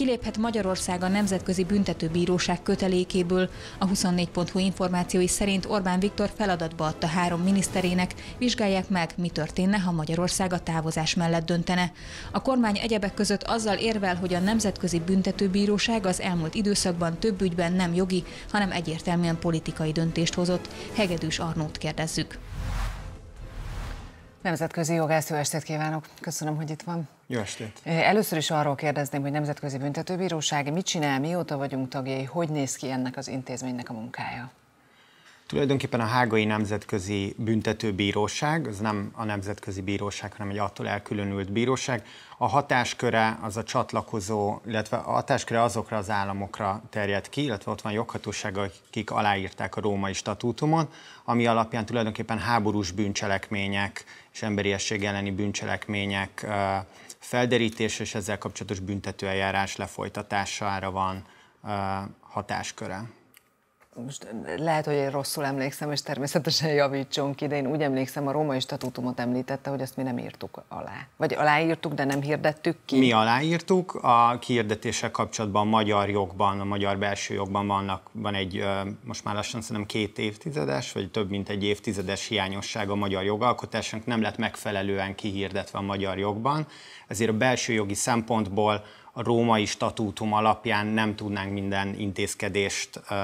kiléphet Magyarország a Nemzetközi Büntetőbíróság kötelékéből. A 24.hu információi szerint Orbán Viktor feladatba adta három miniszterének, vizsgálják meg, mi történne, ha Magyarország a távozás mellett döntene. A kormány egyebek között azzal érvel, hogy a Nemzetközi Büntetőbíróság az elmúlt időszakban több ügyben nem jogi, hanem egyértelműen politikai döntést hozott. Hegedűs Arnót kérdezzük. Nemzetközi jogász, jó estét kívánok! Köszönöm, hogy itt van. Jó estét! Először is arról kérdezném, hogy Nemzetközi Büntetőbíróság mit csinál, mióta vagyunk tagjai, hogy néz ki ennek az intézménynek a munkája? Tulajdonképpen a Hágai Nemzetközi Büntetőbíróság, az nem a Nemzetközi Bíróság, hanem egy attól elkülönült bíróság, a hatásköre az a csatlakozó, illetve a hatásköre azokra az államokra terjed ki, illetve ott van joghatóság, akik aláírták a római statútumot, ami alapján tulajdonképpen háborús bűncselekmények és emberiesség elleni bűncselekmények felderítés és ezzel kapcsolatos büntetőeljárás lefolytatására van hatásköre most eh, lehet, hogy én rosszul emlékszem, és természetesen javítson ki, de én úgy emlékszem, a római statútumot említette, hogy azt mi nem írtuk alá. Vagy aláírtuk, de nem hirdettük ki. Mi aláírtuk, a kihirdetéssel kapcsolatban a magyar jogban, a magyar belső jogban vannak, van egy most már lassan szerintem két évtizedes, vagy több mint egy évtizedes hiányosság a magyar jogalkotásnak, nem lett megfelelően kihirdetve a magyar jogban, ezért a belső jogi szempontból a római statútum alapján nem tudnánk minden intézkedést uh,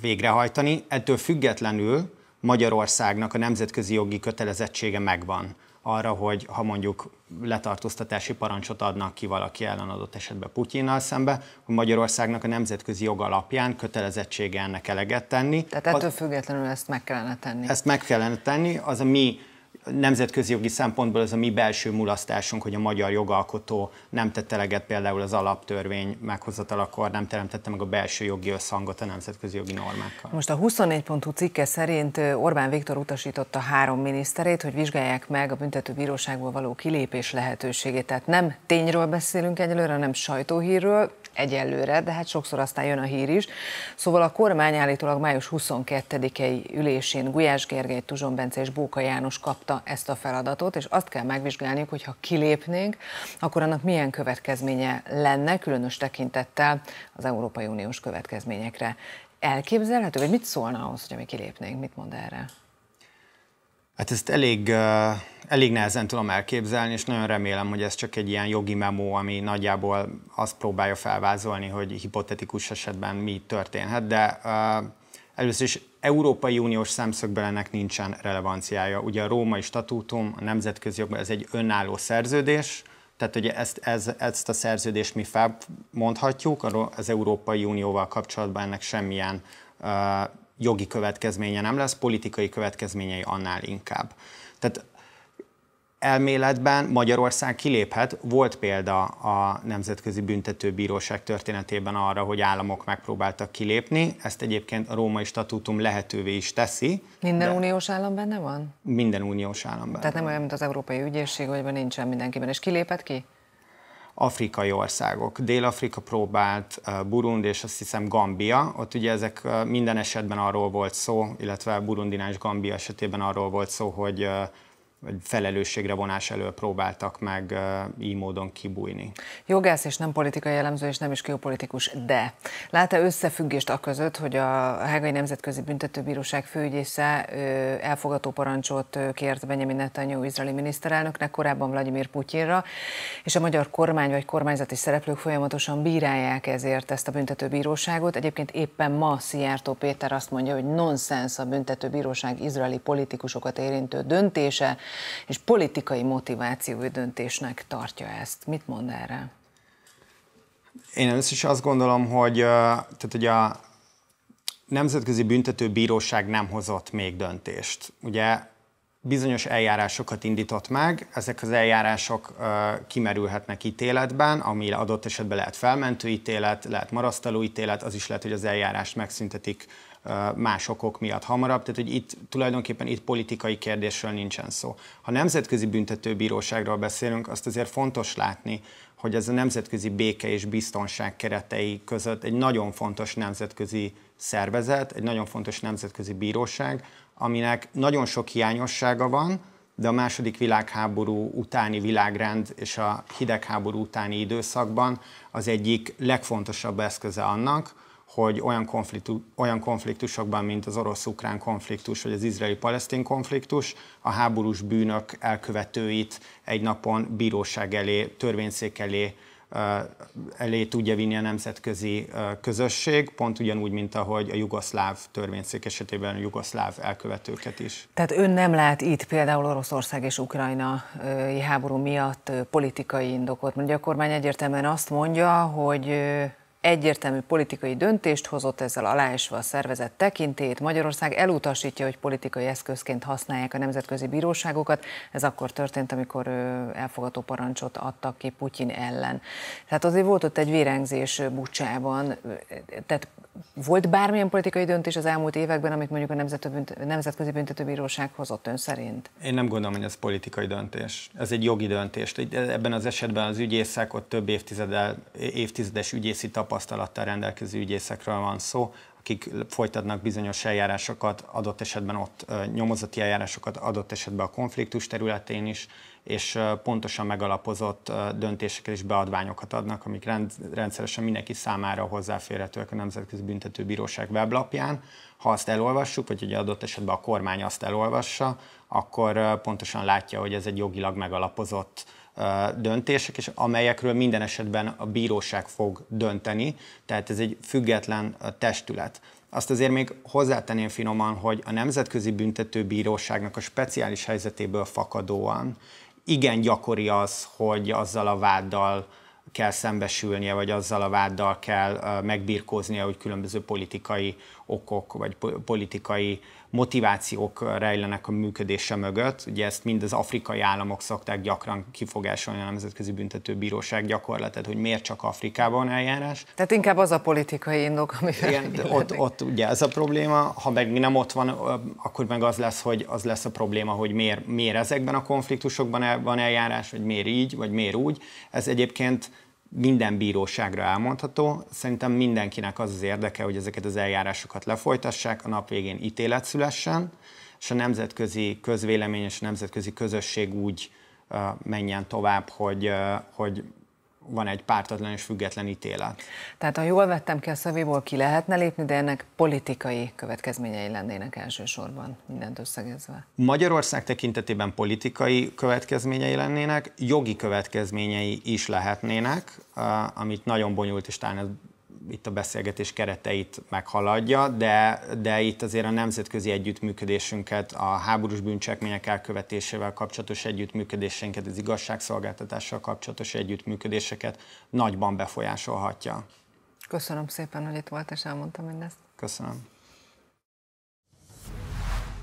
végrehajtani. Ettől függetlenül Magyarországnak a nemzetközi jogi kötelezettsége megvan arra, hogy ha mondjuk letartóztatási parancsot adnak ki valaki ellen adott esetben Putyinnal szembe, hogy Magyarországnak a nemzetközi jog alapján kötelezettsége ennek eleget tenni. Tehát ettől az, függetlenül ezt meg kellene tenni. Ezt meg kellene tenni, az a mi nemzetközi jogi szempontból ez a mi belső mulasztásunk, hogy a magyar jogalkotó nem tette eleget például az alaptörvény meghozatalakor, nem teremtette meg a belső jogi összhangot a nemzetközi jogi normákkal. Most a 24.hu cikke szerint Orbán Viktor utasította három miniszterét, hogy vizsgálják meg a büntetőbíróságból való kilépés lehetőségét. Tehát nem tényről beszélünk egyelőre, hanem sajtóhírről egyelőre, de hát sokszor aztán jön a hír is. Szóval a kormány állítólag május 22-i ülésén Gulyás Gergely, Tuzson Bence és Bóka János kapta ezt a feladatot, és azt kell megvizsgálniuk, hogy ha kilépnénk, akkor annak milyen következménye lenne, különös tekintettel az Európai Uniós következményekre. Elképzelhető, vagy mit szólna ahhoz, hogy mi kilépnénk? Mit mond erre? Hát ezt elég, elég nehezen tudom elképzelni, és nagyon remélem, hogy ez csak egy ilyen jogi memó, ami nagyjából azt próbálja felvázolni, hogy hipotetikus esetben mi történhet, de először is Európai Uniós szemszögben ennek nincsen relevanciája. Ugye a római statútum, a nemzetközi jogban ez egy önálló szerződés, tehát ugye ezt, ez, ezt a szerződést mi felmondhatjuk, az Európai Unióval kapcsolatban ennek semmilyen jogi következménye nem lesz, politikai következményei annál inkább. Tehát elméletben Magyarország kiléphet. Volt példa a Nemzetközi Büntetőbíróság történetében arra, hogy államok megpróbáltak kilépni. Ezt egyébként a római statútum lehetővé is teszi. Minden de uniós állam benne van? Minden uniós állam benne Tehát nem olyan, mint az Európai Ügyészség, hogy nincsen mindenkiben. És kiléphet ki? afrikai országok. Dél-Afrika próbált, Burundi és azt hiszem Gambia, ott ugye ezek minden esetben arról volt szó, illetve Burundinás Gambia esetében arról volt szó, hogy vagy felelősségre vonás elől próbáltak meg így módon kibújni. Jogász és nem politikai jellemző és nem is geopolitikus, de lát-e összefüggést a között, hogy a Hágai Nemzetközi Büntetőbíróság főügyésze elfogató parancsot kért Benjamin Netanyahu izraeli miniszterelnöknek, korábban Vladimir Putyinra, és a magyar kormány vagy kormányzati szereplők folyamatosan bírálják ezért ezt a büntetőbíróságot. Egyébként éppen ma Szijjártó Péter azt mondja, hogy nonsens a büntetőbíróság izraeli politikusokat érintő döntése, és politikai motivációi döntésnek tartja ezt. Mit mond erre? Én először is azt gondolom, hogy, tehát, hogy a Nemzetközi Büntető Bíróság nem hozott még döntést. Ugye bizonyos eljárásokat indított meg, ezek az eljárások uh, kimerülhetnek ítéletben, ami adott esetben lehet felmentő ítélet, lehet marasztaló ítélet, az is lehet, hogy az eljárást megszüntetik uh, más okok miatt hamarabb, tehát hogy itt tulajdonképpen itt politikai kérdésről nincsen szó. Ha nemzetközi büntetőbíróságról beszélünk, azt azért fontos látni, hogy ez a nemzetközi béke és biztonság keretei között egy nagyon fontos nemzetközi szervezet, egy nagyon fontos nemzetközi bíróság, aminek nagyon sok hiányossága van, de a második világháború utáni világrend és a hidegháború utáni időszakban az egyik legfontosabb eszköze annak, hogy olyan, konfliktus, olyan konfliktusokban, mint az orosz-ukrán konfliktus, vagy az izraeli-palesztin konfliktus, a háborús bűnök elkövetőit egy napon bíróság elé, törvényszék elé, elé tudja vinni a nemzetközi közösség, pont ugyanúgy, mint ahogy a jugoszláv törvényszék esetében a jugoszláv elkövetőket is. Tehát ön nem lát itt például Oroszország és Ukrajna háború miatt politikai indokot. Mondja a kormány egyértelműen azt mondja, hogy egyértelmű politikai döntést hozott ezzel aláesve a szervezet tekintét. Magyarország elutasítja, hogy politikai eszközként használják a nemzetközi bíróságokat. Ez akkor történt, amikor elfogató parancsot adtak ki Putyin ellen. Tehát azért volt ott egy vérengzés Bucsában, tehát volt bármilyen politikai döntés az elmúlt években, amit mondjuk a Nemzetközi Büntetőbíróság hozott ön szerint? Én nem gondolom, hogy ez politikai döntés. Ez egy jogi döntés. Ebben az esetben az ügyészek, ott több évtizedes ügyészi tapasztalattal rendelkező ügyészekről van szó, akik folytatnak bizonyos eljárásokat, adott esetben ott nyomozati eljárásokat, adott esetben a konfliktus területén is, és pontosan megalapozott döntéseket és beadványokat adnak, amik rendszeresen mindenki számára hozzáférhetőek a Nemzetközi Büntetőbíróság weblapján. Ha azt elolvassuk, vagy egy adott esetben a kormány azt elolvassa, akkor pontosan látja, hogy ez egy jogilag megalapozott döntések, és amelyekről minden esetben a bíróság fog dönteni, tehát ez egy független testület. Azt azért még hozzátenném finoman, hogy a Nemzetközi Büntetőbíróságnak a speciális helyzetéből fakadóan igen gyakori az, hogy azzal a váddal kell szembesülnie, vagy azzal a váddal kell megbirkóznia, hogy különböző politikai okok vagy politikai motivációk rejlenek a működése mögött. Ugye ezt mind az afrikai államok szokták gyakran kifogásolni a Nemzetközi Büntetőbíróság gyakorlatát, hogy miért csak Afrikában eljárás. Tehát inkább az a politikai indok, ami Igen, ott, ott, ugye ez a probléma, ha meg nem ott van, akkor meg az lesz, hogy az lesz a probléma, hogy miért, miért ezekben a konfliktusokban el, van eljárás, vagy miért így, vagy miért úgy. Ez egyébként minden bíróságra elmondható. Szerintem mindenkinek az az érdeke, hogy ezeket az eljárásokat lefolytassák, a nap végén ítélet szülessen, és a nemzetközi közvélemény és a nemzetközi közösség úgy menjen tovább, hogy, hogy van egy pártatlan és független ítélet. Tehát ha jól vettem ki a szavéból, ki lehetne lépni, de ennek politikai következményei lennének elsősorban, mindent összegezve. Magyarország tekintetében politikai következményei lennének, jogi következményei is lehetnének, amit nagyon bonyolult és talán itt a beszélgetés kereteit meghaladja, de, de itt azért a nemzetközi együttműködésünket, a háborús bűncselekmények elkövetésével kapcsolatos együttműködésünket, az igazságszolgáltatással kapcsolatos együttműködéseket nagyban befolyásolhatja. Köszönöm szépen, hogy itt volt és elmondta mindezt. Köszönöm.